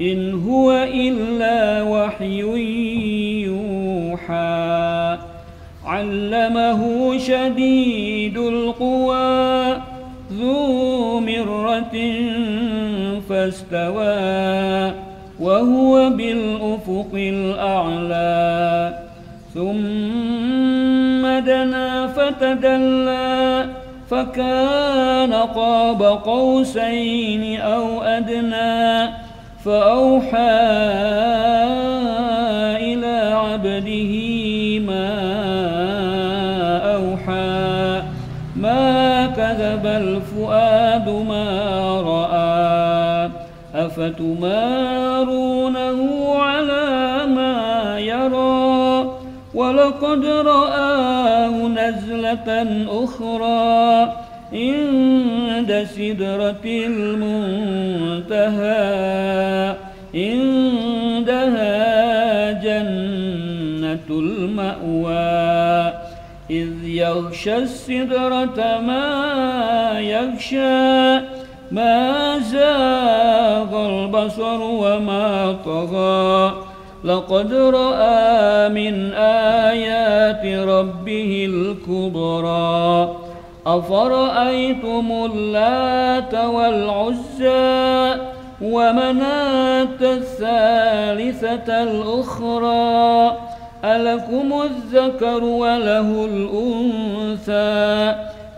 إن هو إلا وحي يوحى علمه شديد القوى ذو مرة فاستوى وهو بالأفق الأعلى ثم دنا فتدلى فكان قاب قوسين أو أدنى فأوحى إلى عبده ما أوحى ما كذب الفؤاد ما رأى أفتمارونه على ما يرى ولقد رأى مرة أخرى عند سدرة المنتهى عندها جنة المأوى إذ يغشى السدرة ما يغشى ما زاغ البصر وما طغى لقد رأى من آيات ربه الكبرى أفرأيتم اللات والعزى ومناة الثالثة الأخرى ألكم الذكر وله الأنثى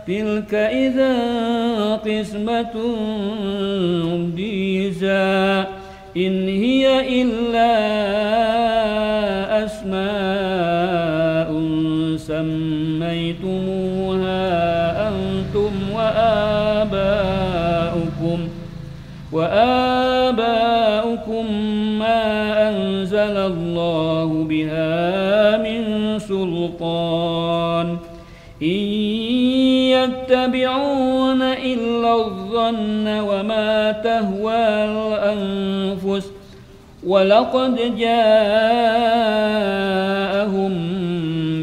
تلك إذا قسمة ديزى إن هي إلا أسماء سميتموها أنتم وآباؤكم وآباؤكم ما أنزل الله بها من سلطان إن يتبعون الظن وما تهوى الأنفس ولقد جاءهم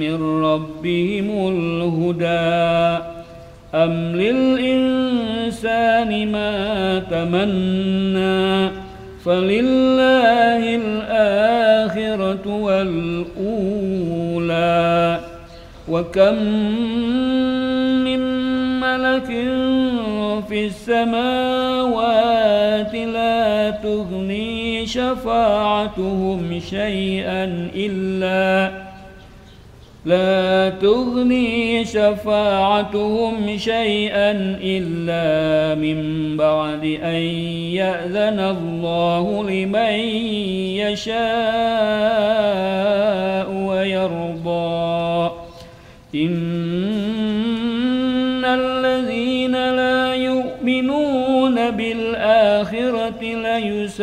من ربهم الهدى أم للإنسان ما تمنى فلله الآخرة والأولى وكم في السماوات لا تغني شفاعتهم شيئا إلا لا تغني شفاعتهم شيئا إلا من بعد أن يأذن الله لمن يشاء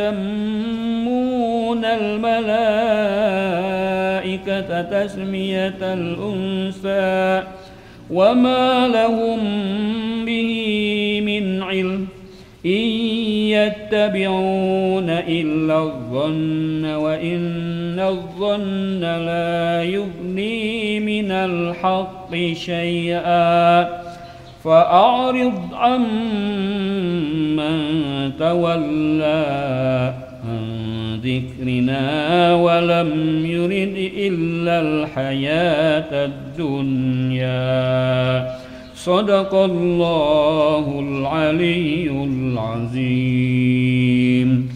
يسمون الملائكة تسمية الأنثى وما لهم به من علم إن يتبعون إلا الظن وإن الظن لا يغني من الحق شيئا فأعرض عن من تولى عن ذكرنا ولم يرد إلا الحياة الدنيا صدق الله العلي العظيم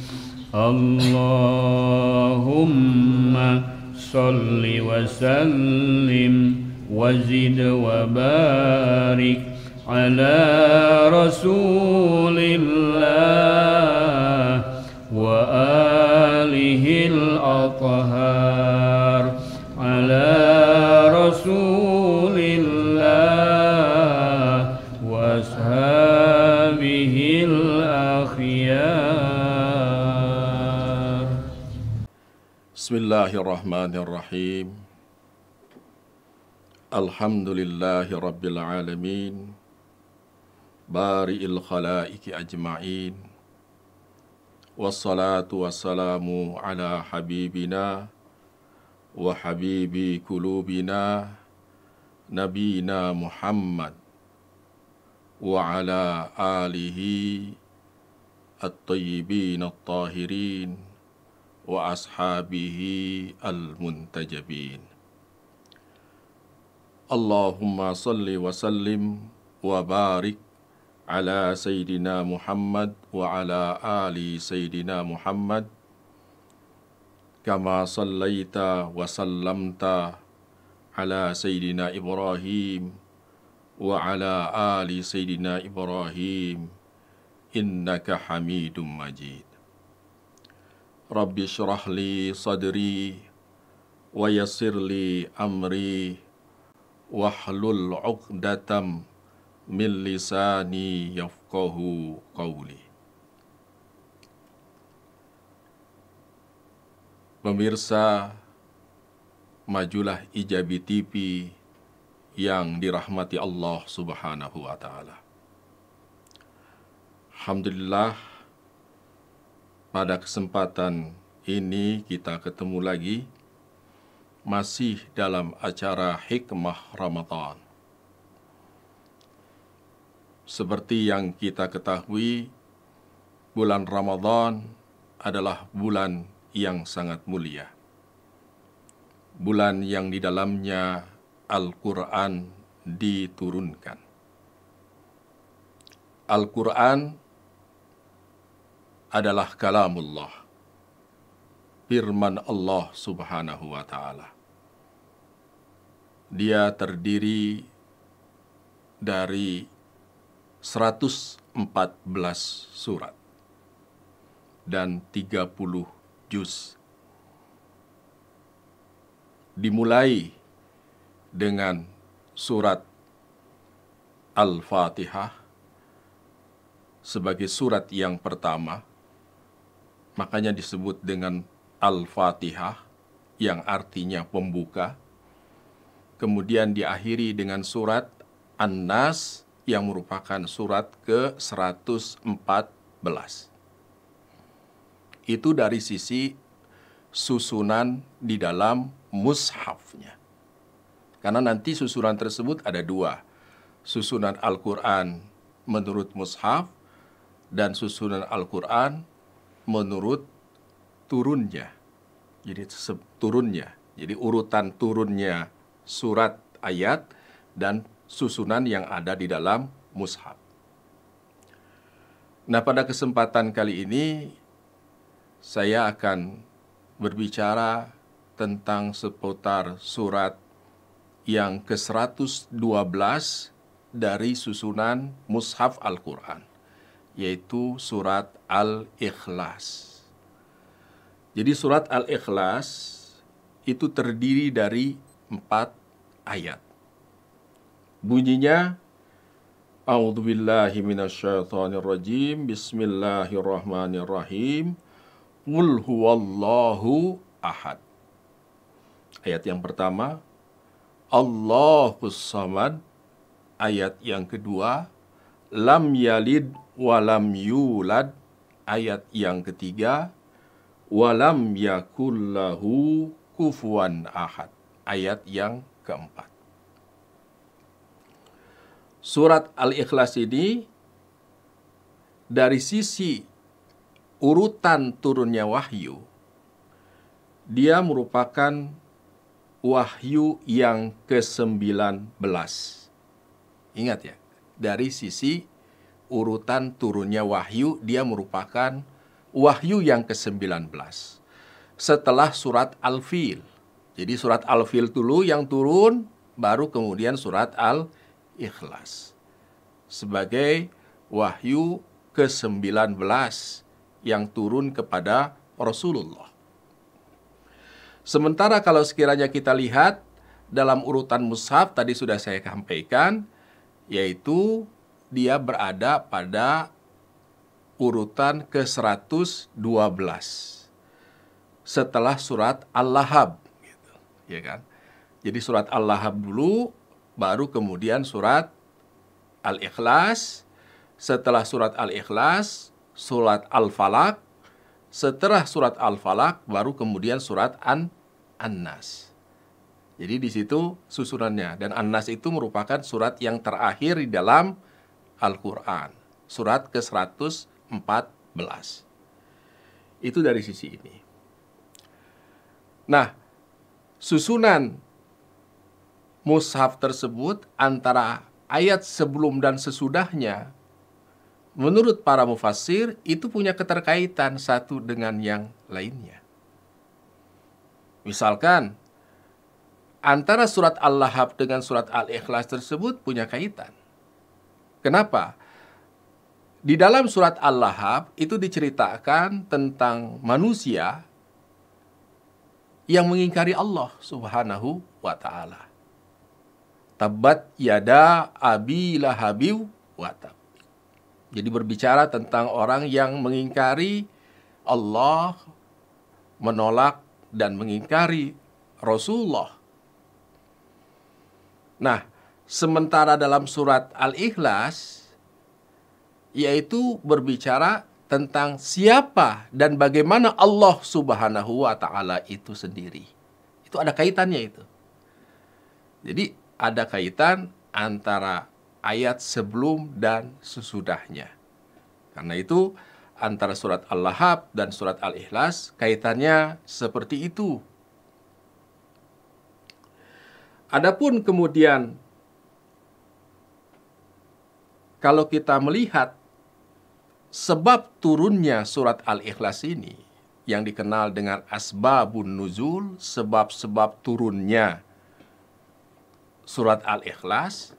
اللهم صل وسلم وزد وبارك على رسول الله وآله الأطهار على رسول الله وأصحابه الأخيار بسم الله الرحمن الرحيم الحمد لله رب العالمين bari'il khalaiki ajma'in wassalatu wassalamu ala habibina wa habibi kulubina nabina Muhammad wa ala alihi at-tayyibin at-tahirin wa ashabihi al-muntajabin Allahumma salli wa sallim wa barik على سيدنا محمد وعلى آل سيدنا محمد كما صليت وسلمت على سيدنا إبراهيم وعلى آل سيدنا إبراهيم إنك حميد مجيد رب اشرح لي صدري ويسر لي أمري واحلل عقدة من min lisani yafqahu qawli. Pemirsa, majulah Ijabi TV yang dirahmati Allah Subhanahu wa taala. Alhamdulillah pada kesempatan ini kita ketemu lagi masih dalam acara Hikmah Ramadan. Seperti yang kita ketahui, bulan Ramadan adalah bulan yang sangat mulia. Bulan yang di dalamnya Al-Quran diturunkan. Al-Quran adalah kalamullah, firman Allah subhanahu wa ta'ala. Dia terdiri dari 114 surat dan 30 juz. Dimulai dengan surat Al-Fatihah sebagai surat yang pertama, makanya disebut dengan Al-Fatihah yang artinya pembuka. Kemudian diakhiri dengan surat An-Nas yang merupakan surat ke-114. Itu dari sisi susunan di dalam mushafnya. Karena nanti susunan tersebut ada dua. Susunan Al-Quran menurut mushaf dan susunan Al-Quran menurut turunnya. Jadi turunnya. Jadi urutan turunnya surat ayat dan susunan yang ada di dalam mushaf. Nah, pada kesempatan kali ini saya akan berbicara tentang seputar surat yang ke-112 dari susunan mushaf Al-Qur'an, yaitu surat Al-Ikhlas. Jadi surat Al-Ikhlas itu terdiri dari empat ayat. Bunyinya A'udzubillahi minasyaitonirrajim. rajim. Bismillahirrahmanirrahim. Qul huwallahu ahad. Ayat yang pertama Allahus samad. Ayat yang kedua Lam yalid walam yulad. Ayat yang ketiga Walam yakullahu kufuwan ahad. Ayat yang keempat surat Al-Ikhlas ini dari sisi urutan turunnya wahyu, dia merupakan wahyu yang ke-19. Ingat ya, dari sisi urutan turunnya wahyu, dia merupakan wahyu yang ke-19. Setelah surat Al-Fil. Jadi surat Al-Fil dulu yang turun, baru kemudian surat Al-Fil ikhlas. Sebagai wahyu ke-19 yang turun kepada Rasulullah. Sementara kalau sekiranya kita lihat dalam urutan mushaf tadi sudah saya sampaikan, yaitu dia berada pada urutan ke-112 setelah surat Al-Lahab gitu, ya kan? Jadi surat Al-Lahab dulu baru kemudian surat Al-Ikhlas, setelah surat Al-Ikhlas, surat Al-Falaq, setelah surat Al-Falaq baru kemudian surat An An-Nas. Jadi di situ susunannya dan An-Nas itu merupakan surat yang terakhir di dalam Al-Qur'an, surat ke-114. Itu dari sisi ini. Nah, susunan mushaf tersebut antara ayat sebelum dan sesudahnya menurut para mufasir, itu punya keterkaitan satu dengan yang lainnya. Misalkan antara surat Al-Lahab dengan surat Al-Ikhlas tersebut punya kaitan. Kenapa? Di dalam surat Al-Lahab itu diceritakan tentang manusia yang mengingkari Allah Subhanahu wa taala. Tabat yada abi lahabiu watab. Jadi berbicara tentang orang yang mengingkari Allah, menolak dan mengingkari Rasulullah. Nah, sementara dalam surat Al-Ikhlas yaitu berbicara tentang siapa dan bagaimana Allah Subhanahu wa taala itu sendiri. Itu ada kaitannya itu. Jadi ada kaitan antara ayat sebelum dan sesudahnya. Karena itu, antara surat Al-Lahab dan surat Al-Ikhlas kaitannya seperti itu. Adapun kemudian kalau kita melihat sebab turunnya surat Al-Ikhlas ini yang dikenal dengan asbabun nuzul, sebab-sebab turunnya surat Al-Ikhlas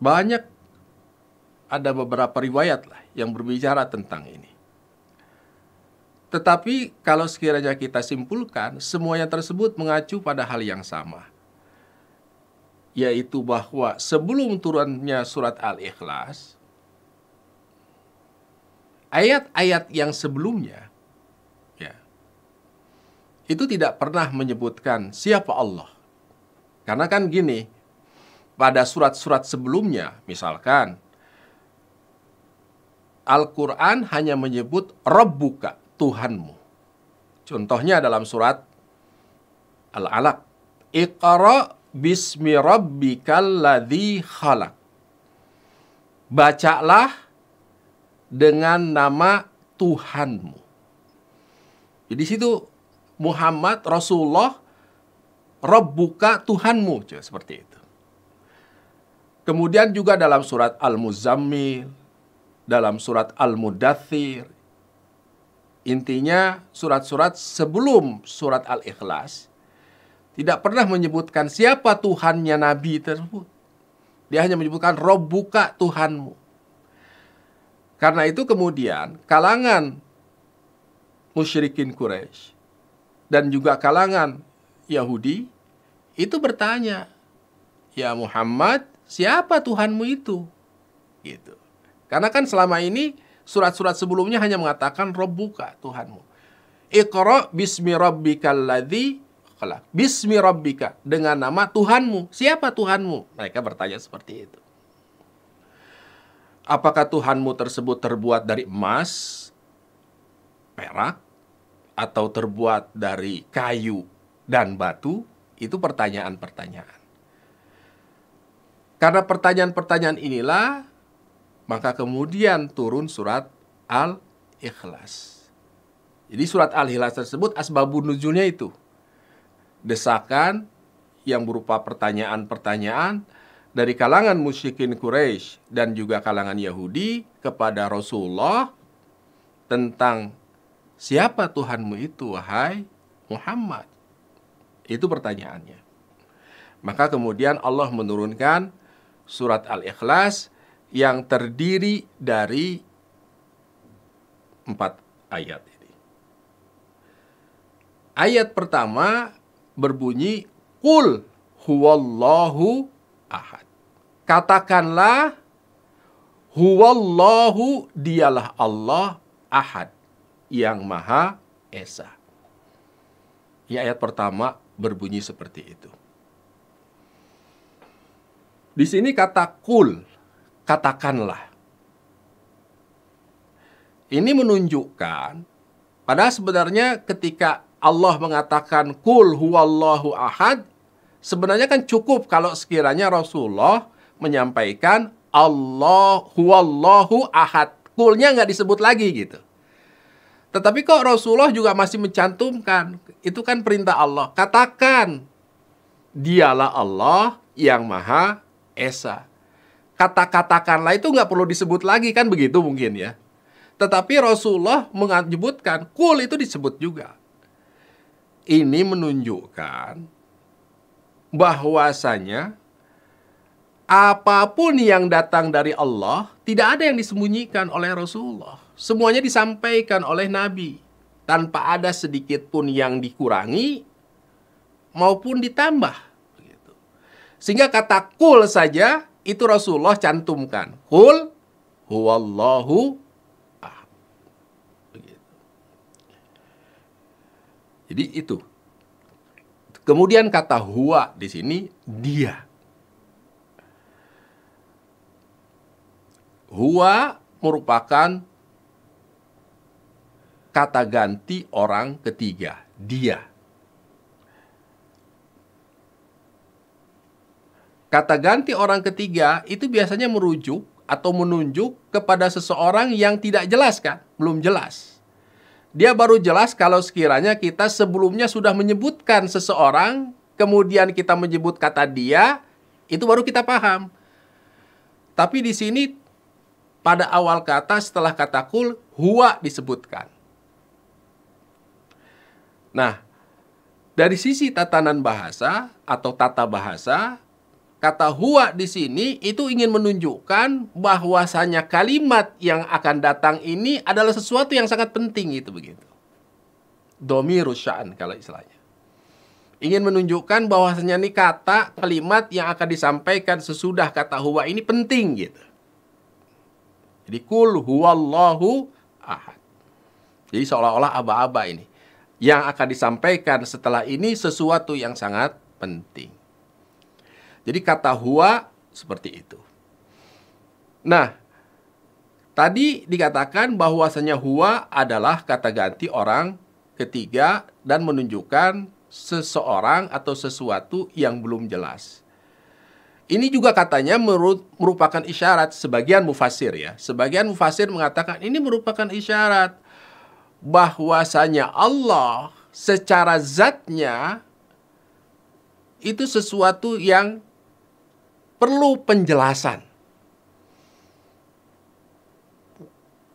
banyak ada beberapa riwayat lah yang berbicara tentang ini. Tetapi kalau sekiranya kita simpulkan, semuanya tersebut mengacu pada hal yang sama. Yaitu bahwa sebelum turunnya surat Al-Ikhlas, ayat-ayat yang sebelumnya itu tidak pernah menyebutkan siapa Allah. Karena kan gini, pada surat-surat sebelumnya, misalkan Al-Quran hanya menyebut Rabbuka, Tuhanmu. Contohnya dalam surat Al-Alaq. Iqara bismi rabbikal ladhi khalaq. Bacalah dengan nama Tuhanmu. Jadi situ Muhammad Rasulullah Rabbuka Tuhanmu Cuma seperti itu. Kemudian juga dalam surat Al-Muzammil, dalam surat Al-Mudathir, intinya surat-surat sebelum surat Al-Ikhlas, tidak pernah menyebutkan siapa Tuhannya Nabi tersebut. Dia hanya menyebutkan Robbuka Tuhanmu. Karena itu kemudian kalangan musyrikin Quraisy dan juga kalangan Yahudi itu bertanya, "Ya Muhammad, siapa Tuhanmu itu?" gitu. Karena kan selama ini surat-surat sebelumnya hanya mengatakan Rabbuka Tuhanmu. Iqra bismi rabbikal ladzi khalaq. Bismi rabbika dengan nama Tuhanmu. Siapa Tuhanmu? Mereka bertanya seperti itu. Apakah Tuhanmu tersebut terbuat dari emas, perak, atau terbuat dari kayu dan batu? Itu pertanyaan-pertanyaan. Karena pertanyaan-pertanyaan inilah, maka kemudian turun surat Al-Ikhlas. Jadi surat Al-Ikhlas tersebut asbabun nuzulnya itu. Desakan yang berupa pertanyaan-pertanyaan dari kalangan musyrikin Quraisy dan juga kalangan Yahudi kepada Rasulullah tentang Siapa Tuhanmu itu, wahai Muhammad? Itu pertanyaannya. Maka kemudian Allah menurunkan surat Al-Ikhlas yang terdiri dari empat ayat ini. Ayat pertama berbunyi, Kul huwallahu ahad. Katakanlah, huwallahu dialah Allah ahad yang Maha Esa. Ya, ayat pertama berbunyi seperti itu. Di sini kata kul, katakanlah. Ini menunjukkan pada sebenarnya ketika Allah mengatakan kul huwallahu ahad, sebenarnya kan cukup kalau sekiranya Rasulullah menyampaikan Allah huwallahu ahad. Kulnya nggak disebut lagi gitu. Tetapi kok Rasulullah juga masih mencantumkan, itu kan perintah Allah. Katakan, dialah Allah yang maha esa. Kata-katakanlah itu nggak perlu disebut lagi, kan begitu mungkin ya. Tetapi Rasulullah menyebutkan, kul itu disebut juga. Ini menunjukkan bahwasanya apapun yang datang dari Allah tidak ada yang disembunyikan oleh Rasulullah semuanya disampaikan oleh Nabi tanpa ada sedikit pun yang dikurangi maupun ditambah. Gitu. Sehingga kata kul saja itu Rasulullah cantumkan. Kul huwallahu Jadi itu. Kemudian kata huwa di sini dia. Huwa merupakan kata ganti orang ketiga, dia. Kata ganti orang ketiga itu biasanya merujuk atau menunjuk kepada seseorang yang tidak jelas kan, belum jelas. Dia baru jelas kalau sekiranya kita sebelumnya sudah menyebutkan seseorang, kemudian kita menyebut kata dia, itu baru kita paham. Tapi di sini pada awal kata setelah kata kul, huwa disebutkan. Nah, dari sisi tatanan bahasa atau tata bahasa, kata huwa di sini itu ingin menunjukkan bahwasanya kalimat yang akan datang ini adalah sesuatu yang sangat penting itu begitu. Domi rusyaan kalau istilahnya. Ingin menunjukkan bahwasanya ini kata kalimat yang akan disampaikan sesudah kata huwa ini penting gitu. Jadi kul huwallahu ahad. Jadi seolah-olah aba-aba ini yang akan disampaikan setelah ini sesuatu yang sangat penting. Jadi kata hua seperti itu. Nah, tadi dikatakan bahwasanya hua adalah kata ganti orang ketiga dan menunjukkan seseorang atau sesuatu yang belum jelas. Ini juga katanya merupakan isyarat sebagian mufasir ya. Sebagian mufasir mengatakan ini merupakan isyarat bahwasanya Allah secara zatnya itu sesuatu yang perlu penjelasan.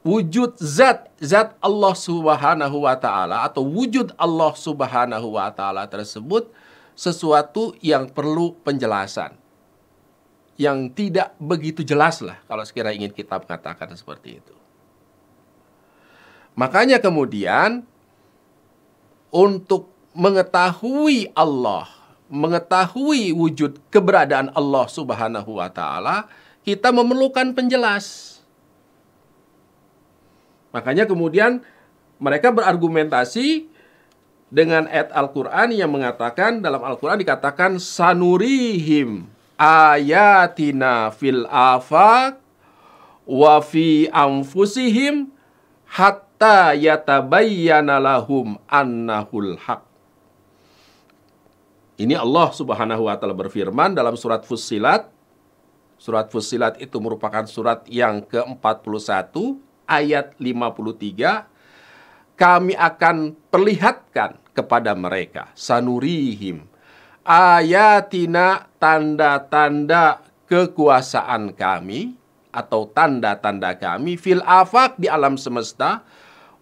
Wujud zat, zat Allah Subhanahu wa taala atau wujud Allah Subhanahu wa taala tersebut sesuatu yang perlu penjelasan. Yang tidak begitu jelas lah kalau sekiranya ingin kita mengatakan seperti itu. Makanya kemudian untuk mengetahui Allah, mengetahui wujud keberadaan Allah Subhanahu wa taala, kita memerlukan penjelas. Makanya kemudian mereka berargumentasi dengan ayat Al-Qur'an yang mengatakan dalam Al-Qur'an dikatakan sanurihim ayatina fil afaq wa fi anfusihim hatta hatta yatabayyana lahum annahul haq. Ini Allah Subhanahu wa taala berfirman dalam surat Fussilat. Surat Fussilat itu merupakan surat yang ke-41 ayat 53. Kami akan perlihatkan kepada mereka sanurihim ayatina tanda-tanda kekuasaan kami atau tanda-tanda kami fil afak di alam semesta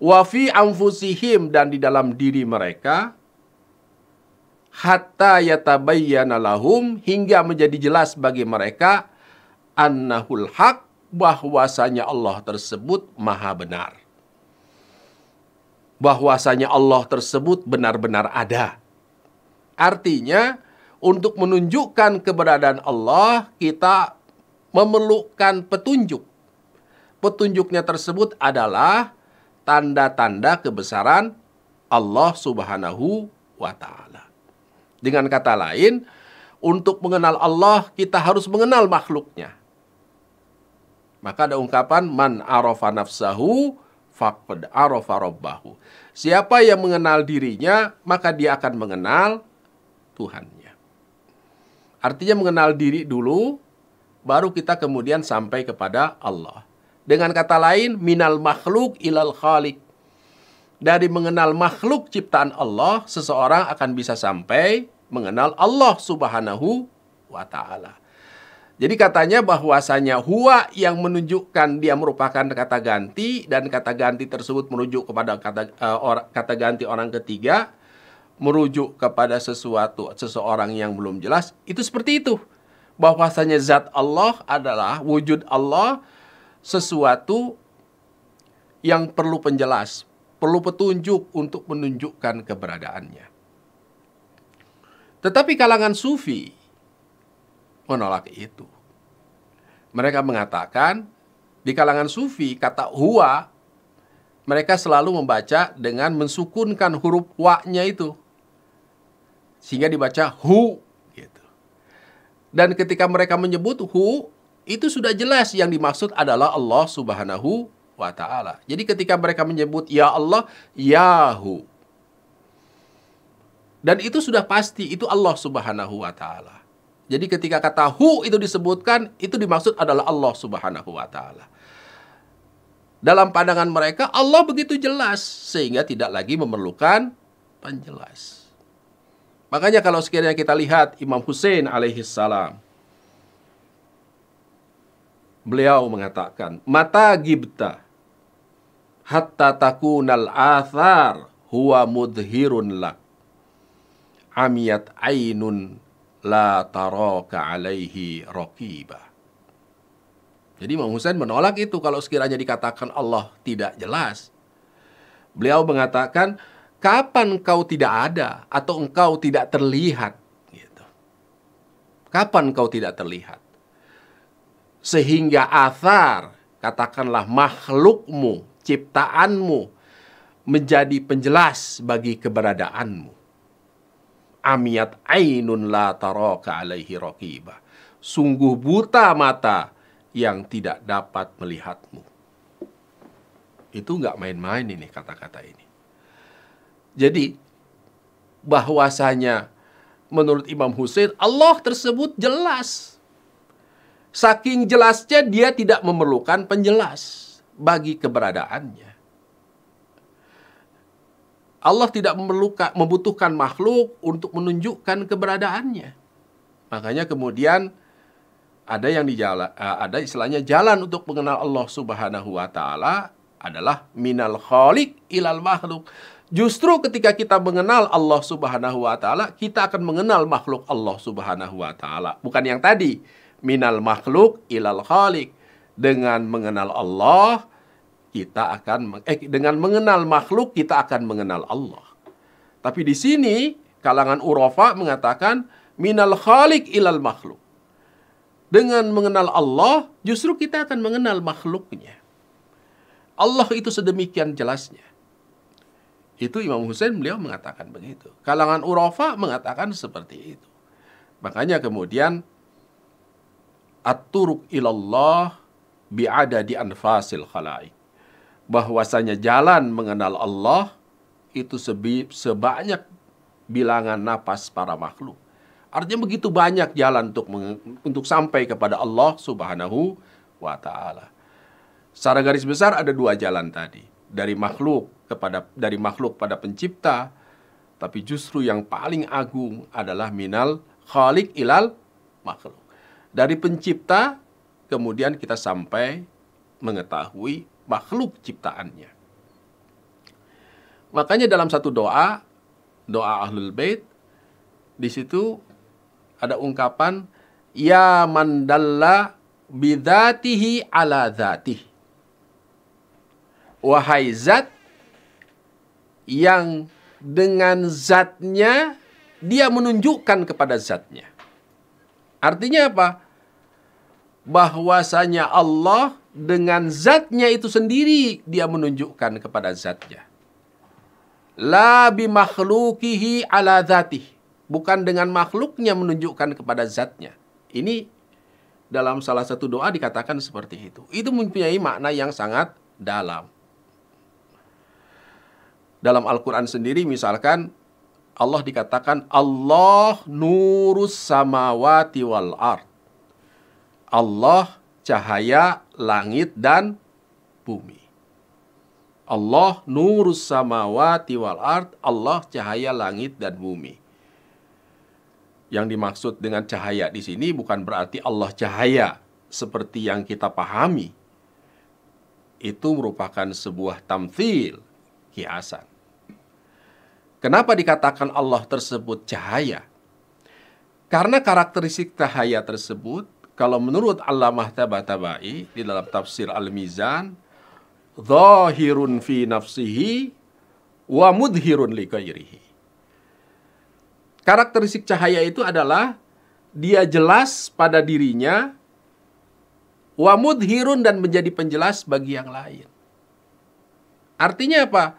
wafi anfusihim dan di dalam diri mereka hatta yatabayyana lahum hingga menjadi jelas bagi mereka annahul haq bahwasanya Allah tersebut maha benar. Bahwasanya Allah tersebut benar-benar ada. Artinya untuk menunjukkan keberadaan Allah kita memerlukan petunjuk. Petunjuknya tersebut adalah tanda-tanda kebesaran Allah Subhanahu wa taala. Dengan kata lain, untuk mengenal Allah kita harus mengenal makhluknya. Maka ada ungkapan man arafa nafsahu faqad arafa rabbahu. Siapa yang mengenal dirinya, maka dia akan mengenal Tuhannya. Artinya mengenal diri dulu, baru kita kemudian sampai kepada Allah. Dengan kata lain, minal makhluk ilal khalik. Dari mengenal makhluk ciptaan Allah, seseorang akan bisa sampai mengenal Allah subhanahu wa ta'ala. Jadi katanya bahwasanya huwa yang menunjukkan dia merupakan kata ganti dan kata ganti tersebut merujuk kepada kata uh, or, kata ganti orang ketiga merujuk kepada sesuatu seseorang yang belum jelas itu seperti itu bahwasanya zat Allah adalah wujud Allah sesuatu yang perlu penjelas, perlu petunjuk untuk menunjukkan keberadaannya. Tetapi kalangan sufi menolak itu. Mereka mengatakan di kalangan sufi kata huwa mereka selalu membaca dengan mensukunkan huruf wa-nya itu. Sehingga dibaca hu gitu. Dan ketika mereka menyebut hu itu sudah jelas yang dimaksud adalah Allah Subhanahu wa taala. Jadi ketika mereka menyebut ya Allah, Yahu. Dan itu sudah pasti itu Allah Subhanahu wa taala. Jadi ketika kata hu itu disebutkan, itu dimaksud adalah Allah Subhanahu wa taala. Dalam pandangan mereka Allah begitu jelas sehingga tidak lagi memerlukan penjelas. Makanya kalau sekiranya kita lihat Imam Hussein alaihissalam salam beliau mengatakan, mata gibta hatta takunal athar huwa mudhirun lak. Amiyat ainun la taraka alaihi raqiba. Jadi Imam Husain menolak itu kalau sekiranya dikatakan Allah tidak jelas. Beliau mengatakan, kapan kau tidak ada atau engkau tidak terlihat? Gitu. Kapan kau tidak terlihat? sehingga athar, katakanlah makhlukmu, ciptaanmu, menjadi penjelas bagi keberadaanmu. Amiat ainun la taraka alaihi raqiba. Sungguh buta mata yang tidak dapat melihatmu. Itu nggak main-main ini kata-kata ini. Jadi bahwasanya menurut Imam Hussein Allah tersebut jelas Saking jelasnya dia tidak memerlukan penjelas bagi keberadaannya. Allah tidak memerlukan membutuhkan makhluk untuk menunjukkan keberadaannya. Makanya kemudian ada yang dijala, eh, ada istilahnya jalan untuk mengenal Allah Subhanahu wa taala adalah minal khaliq ilal makhluk. Justru ketika kita mengenal Allah Subhanahu wa taala, kita akan mengenal makhluk Allah Subhanahu wa taala, bukan yang tadi minal makhluk ilal khalik. Dengan mengenal Allah, kita akan eh, dengan mengenal makhluk kita akan mengenal Allah. Tapi di sini kalangan Urofa mengatakan minal khalik ilal makhluk. Dengan mengenal Allah, justru kita akan mengenal makhluknya. Allah itu sedemikian jelasnya. Itu Imam Hussein beliau mengatakan begitu. Kalangan Urofa mengatakan seperti itu. Makanya kemudian at-turuq ilallah bi'ada di anfasil khalaik. Bahwasanya jalan mengenal Allah itu sebanyak bilangan napas para makhluk. Artinya begitu banyak jalan untuk untuk sampai kepada Allah Subhanahu wa taala. Secara garis besar ada dua jalan tadi, dari makhluk kepada dari makhluk pada pencipta, tapi justru yang paling agung adalah minal khalik ilal makhluk. Dari pencipta, kemudian kita sampai mengetahui makhluk ciptaannya. Makanya dalam satu doa, doa Ahlul Bait, di situ ada ungkapan, Ya mandalla bidatihi ala zatih. Wahai zat yang dengan zatnya dia menunjukkan kepada zatnya. Artinya apa? bahwasanya Allah dengan zatnya itu sendiri dia menunjukkan kepada zatnya. La makhlukihi ala zatih. Bukan dengan makhluknya menunjukkan kepada zatnya. Ini dalam salah satu doa dikatakan seperti itu. Itu mempunyai makna yang sangat dalam. Dalam Al-Quran sendiri misalkan Allah dikatakan Allah nurus samawati wal ar Allah cahaya langit dan bumi. Allah nurus samawati wal art Allah cahaya langit dan bumi. Yang dimaksud dengan cahaya di sini bukan berarti Allah cahaya seperti yang kita pahami. Itu merupakan sebuah tamthil, kiasan. Kenapa dikatakan Allah tersebut cahaya? Karena karakteristik cahaya tersebut kalau menurut Allamah Tabatabai di dalam tafsir Al-Mizan, zahirun fi nafsihi wa mudhirun li kairihi. Karakteristik cahaya itu adalah dia jelas pada dirinya wa mudhirun dan menjadi penjelas bagi yang lain. Artinya apa?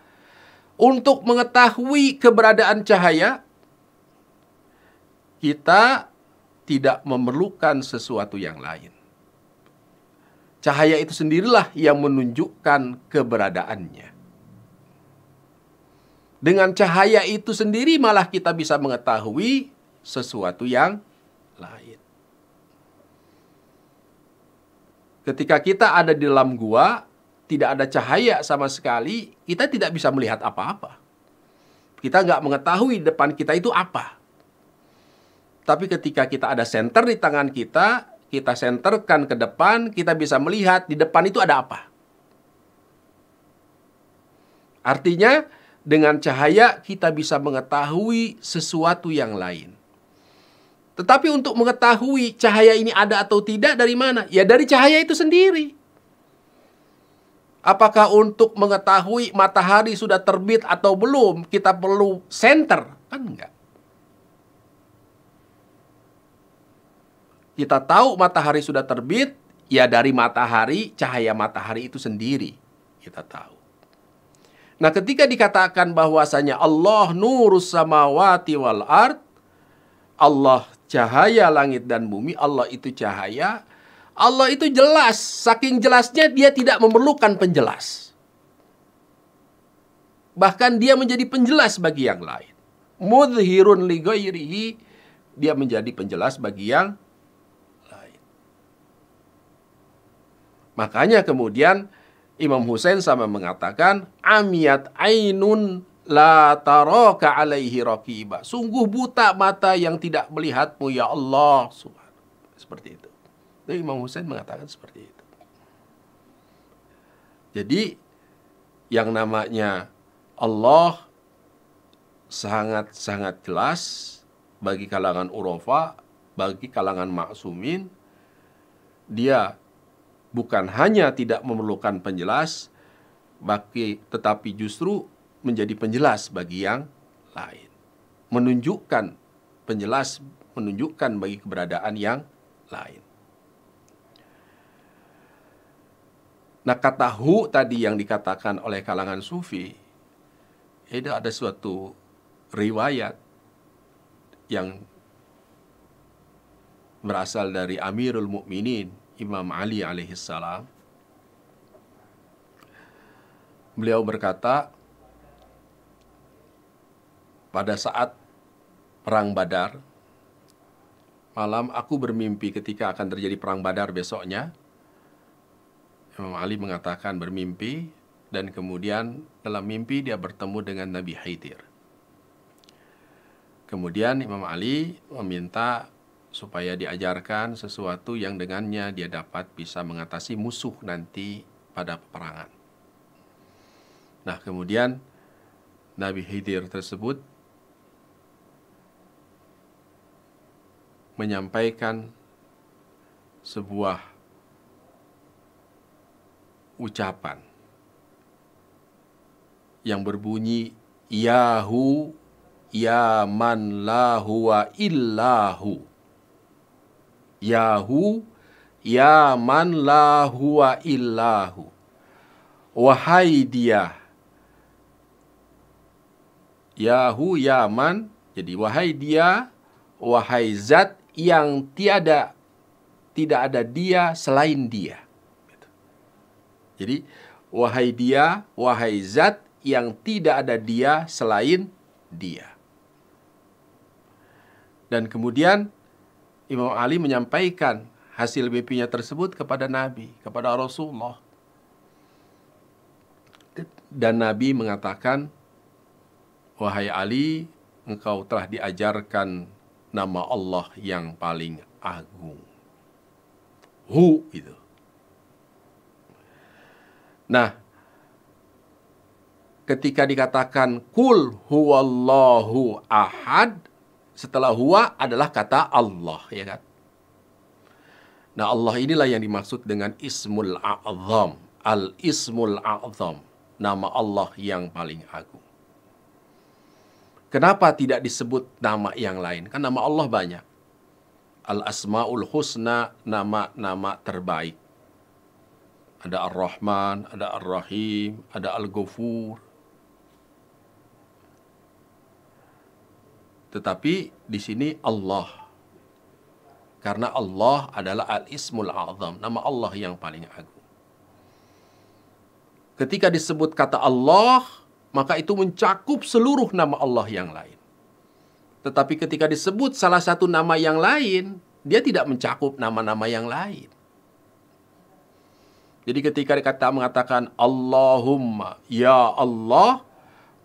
Untuk mengetahui keberadaan cahaya, kita tidak memerlukan sesuatu yang lain. Cahaya itu sendirilah yang menunjukkan keberadaannya. Dengan cahaya itu sendiri malah kita bisa mengetahui sesuatu yang lain. Ketika kita ada di dalam gua, tidak ada cahaya sama sekali, kita tidak bisa melihat apa-apa. Kita nggak mengetahui depan kita itu apa tapi ketika kita ada center di tangan kita, kita senterkan ke depan, kita bisa melihat di depan itu ada apa. Artinya, dengan cahaya kita bisa mengetahui sesuatu yang lain. Tetapi untuk mengetahui cahaya ini ada atau tidak dari mana? Ya dari cahaya itu sendiri. Apakah untuk mengetahui matahari sudah terbit atau belum kita perlu center Kan enggak. kita tahu matahari sudah terbit, ya dari matahari, cahaya matahari itu sendiri kita tahu. Nah, ketika dikatakan bahwasanya Allah nurus samawati wal ard, Allah cahaya langit dan bumi, Allah itu cahaya, Allah itu jelas, saking jelasnya dia tidak memerlukan penjelas. Bahkan dia menjadi penjelas bagi yang lain. Mudhirun li dia menjadi penjelas bagi yang Makanya kemudian Imam Hussein sama mengatakan amiyat ainun la taraka alaihi raqiba. Sungguh buta mata yang tidak melihatmu ya Allah. Seperti itu. Itu Imam Hussein mengatakan seperti itu. Jadi yang namanya Allah sangat-sangat jelas bagi kalangan urofa, bagi kalangan maksumin, dia bukan hanya tidak memerlukan penjelas, bagi, tetapi justru menjadi penjelas bagi yang lain. Menunjukkan penjelas, menunjukkan bagi keberadaan yang lain. Nah kata hu tadi yang dikatakan oleh kalangan sufi, itu ada suatu riwayat yang berasal dari Amirul Mukminin Imam Ali alaihissalam. Beliau berkata, pada saat Perang Badar, malam aku bermimpi ketika akan terjadi Perang Badar besoknya. Imam Ali mengatakan bermimpi, dan kemudian dalam mimpi dia bertemu dengan Nabi Haidir. Kemudian Imam Ali meminta supaya diajarkan sesuatu yang dengannya dia dapat bisa mengatasi musuh nanti pada peperangan. Nah, kemudian Nabi Hidir tersebut menyampaikan sebuah ucapan yang berbunyi Yahu Yaman lahu wa illahu Yahu Ya man la huwa illahu Wahai dia Yahu Ya man Jadi wahai dia Wahai zat yang tiada Tidak ada dia selain dia Jadi Wahai dia, wahai zat yang tidak ada dia selain dia. Dan kemudian Imam Ali menyampaikan hasil BP-nya tersebut kepada Nabi, kepada Rasulullah. Dan Nabi mengatakan, Wahai Ali, engkau telah diajarkan nama Allah yang paling agung. Hu, itu. Nah, ketika dikatakan kul huwallahu ahad, setelah huwa adalah kata Allah, ya kan? Nah, Allah inilah yang dimaksud dengan Ismul A'zam. Al-Ismul A'zam. Nama Allah yang paling agung. Kenapa tidak disebut nama yang lain? Kan nama Allah banyak. Al-Asma'ul Husna, nama-nama terbaik. Ada Ar-Rahman, ada Ar-Rahim, ada Al-Ghafur, Tetapi di sini Allah. Karena Allah adalah al-ismul azam, nama Allah yang paling agung. Ketika disebut kata Allah, maka itu mencakup seluruh nama Allah yang lain. Tetapi ketika disebut salah satu nama yang lain, dia tidak mencakup nama-nama yang lain. Jadi ketika kata mengatakan Allahumma ya Allah,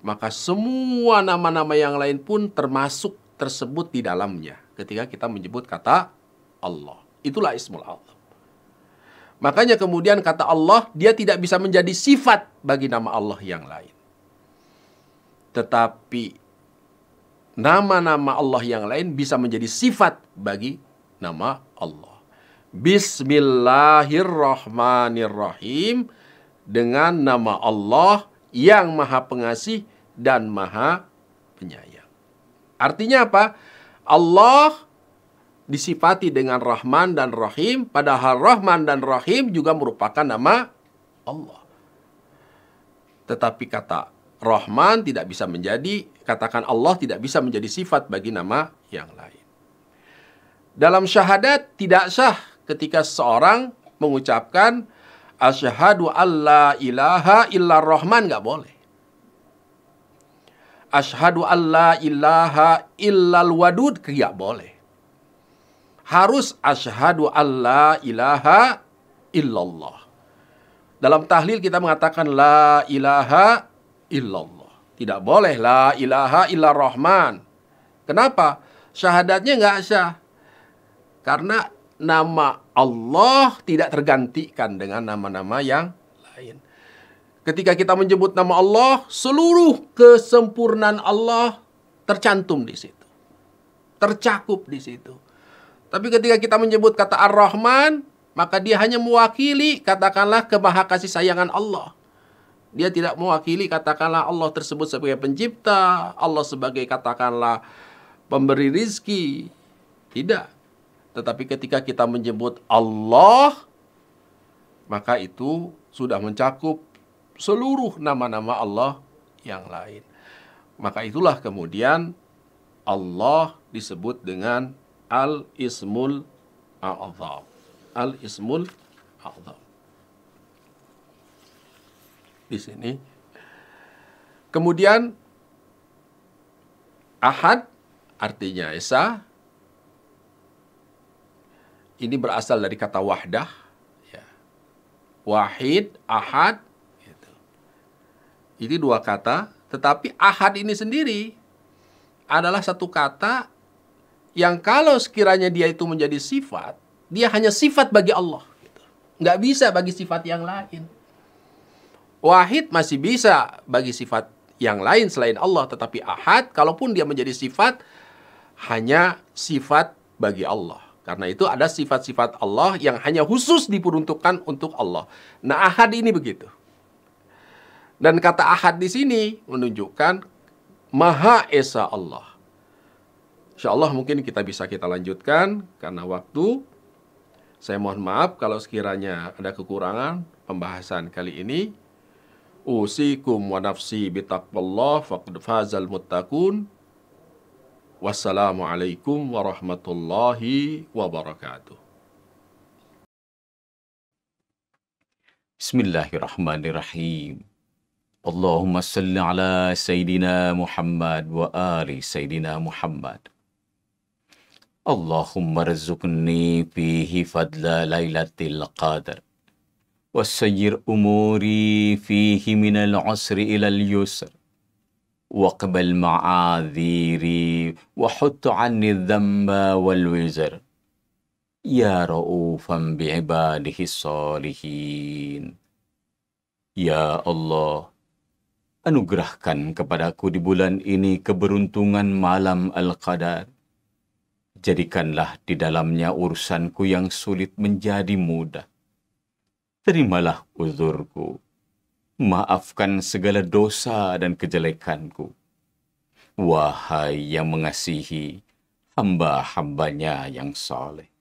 maka semua nama-nama yang lain pun termasuk tersebut di dalamnya ketika kita menyebut kata Allah. Itulah Ismul Allah. Makanya kemudian kata Allah, dia tidak bisa menjadi sifat bagi nama Allah yang lain. Tetapi nama-nama Allah yang lain bisa menjadi sifat bagi nama Allah. Bismillahirrahmanirrahim dengan nama Allah yang Maha Pengasih dan maha penyayang. Artinya apa? Allah disifati dengan Rahman dan Rahim, padahal Rahman dan Rahim juga merupakan nama Allah. Tetapi kata Rahman tidak bisa menjadi, katakan Allah tidak bisa menjadi sifat bagi nama yang lain. Dalam syahadat tidak sah ketika seorang mengucapkan asyhadu alla ilaha illa rahman nggak boleh. Ashadu alla ilaha illal wadud. Tidak ya, boleh. Harus ashadu alla ilaha illallah. Dalam tahlil kita mengatakan la ilaha illallah. Tidak boleh la ilaha illa rahman. Kenapa? Syahadatnya nggak sah. Karena nama Allah tidak tergantikan dengan nama-nama yang Ketika kita menyebut nama Allah, seluruh kesempurnaan Allah tercantum di situ. Tercakup di situ. Tapi ketika kita menyebut kata Ar-Rahman, maka dia hanya mewakili katakanlah kemaha kasih sayangan Allah. Dia tidak mewakili katakanlah Allah tersebut sebagai pencipta, Allah sebagai katakanlah pemberi rizki. Tidak. Tetapi ketika kita menyebut Allah, maka itu sudah mencakup seluruh nama-nama Allah yang lain. Maka itulah kemudian Allah disebut dengan Al-Ismul A'zam. Al-Ismul A'zam. Di sini. Kemudian Ahad artinya Esa. Ini berasal dari kata wahdah. Ya. Wahid, ahad, ini dua kata, tetapi ahad ini sendiri adalah satu kata yang kalau sekiranya dia itu menjadi sifat, dia hanya sifat bagi Allah. Gitu. Nggak bisa bagi sifat yang lain. Wahid masih bisa bagi sifat yang lain selain Allah, tetapi ahad, kalaupun dia menjadi sifat, hanya sifat bagi Allah. Karena itu ada sifat-sifat Allah yang hanya khusus diperuntukkan untuk Allah. Nah, ahad ini begitu. Dan kata ahad di sini menunjukkan Maha Esa Allah. Insya Allah mungkin kita bisa kita lanjutkan karena waktu. Saya mohon maaf kalau sekiranya ada kekurangan pembahasan kali ini. Usikum wa nafsi bitaqwallah faqad fazal muttaqun. Wassalamualaikum warahmatullahi wabarakatuh. Bismillahirrahmanirrahim. اللهم صل على سيدنا محمد وآل سيدنا محمد اللهم ارزقني فيه فضل ليلة القدر وسير أموري فيه من العسر إلى اليسر واقبل معاذيري وحط عني الذنب والوزر يا رؤوفا بعباده الصالحين يا الله anugerahkan kepadaku di bulan ini keberuntungan malam Al-Qadar. Jadikanlah di dalamnya urusanku yang sulit menjadi mudah. Terimalah uzurku. Maafkan segala dosa dan kejelekanku. Wahai yang mengasihi hamba-hambanya yang soleh.